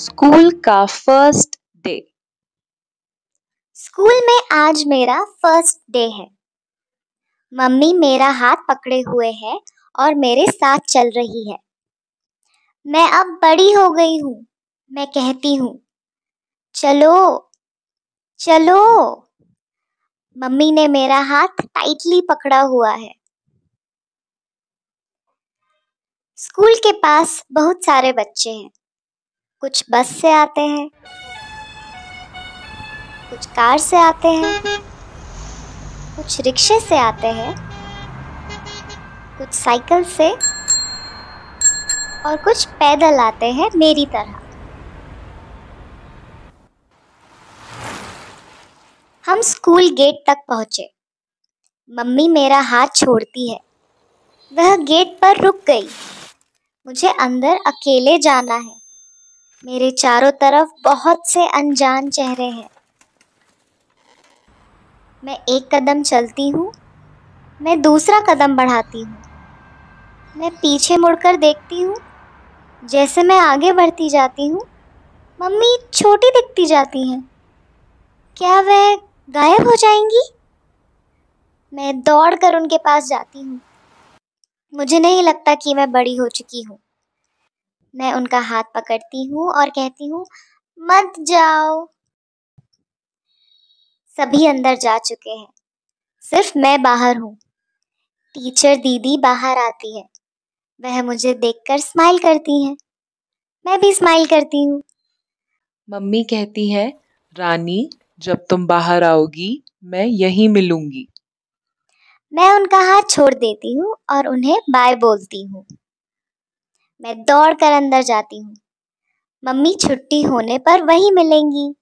school का first day school में आज मेरा फर्स्ट डे है मम्मी मेरा हाथ पकड़े हुए है और मेरे साथ चल रही है मैं अब बड़ी हो गई हूँ मैं कहती हूँ चलो चलो मम्मी ने मेरा हाथ टाइटली पकड़ा हुआ है स्कूल के पास बहुत सारे बच्चे हैं कुछ बस से आते हैं कुछ कार से आते हैं कुछ रिक्शे से आते हैं कुछ साइकिल से और कुछ पैदल आते हैं मेरी तरह हम स्कूल गेट तक पहुंचे मम्मी मेरा हाथ छोड़ती है वह गेट पर रुक गई मुझे अंदर अकेले जाना है मेरे चारों तरफ बहुत से अनजान चेहरे हैं मैं एक कदम चलती हूँ मैं दूसरा कदम बढ़ाती हूँ मैं पीछे मुड़कर देखती हूँ जैसे मैं आगे बढ़ती जाती हूँ मम्मी छोटी दिखती जाती हैं क्या वह गायब हो जाएंगी मैं दौड़ कर उनके पास जाती हूँ मुझे नहीं लगता कि मैं बड़ी हो चुकी हूँ मैं उनका हाथ पकड़ती हूँ और कहती हूँ मत जाओ सभी अंदर जा चुके हैं सिर्फ मैं बाहर हूँ टीचर दीदी बाहर आती है वह मुझे देखकर स्माइल करती है मैं भी स्माइल करती हूँ मम्मी कहती है रानी जब तुम बाहर आओगी मैं यही मिलूंगी मैं उनका हाथ छोड़ देती हूँ और उन्हें बाय बोलती हूँ मैं दौड़कर अंदर जाती हूँ मम्मी छुट्टी होने पर वहीं मिलेंगी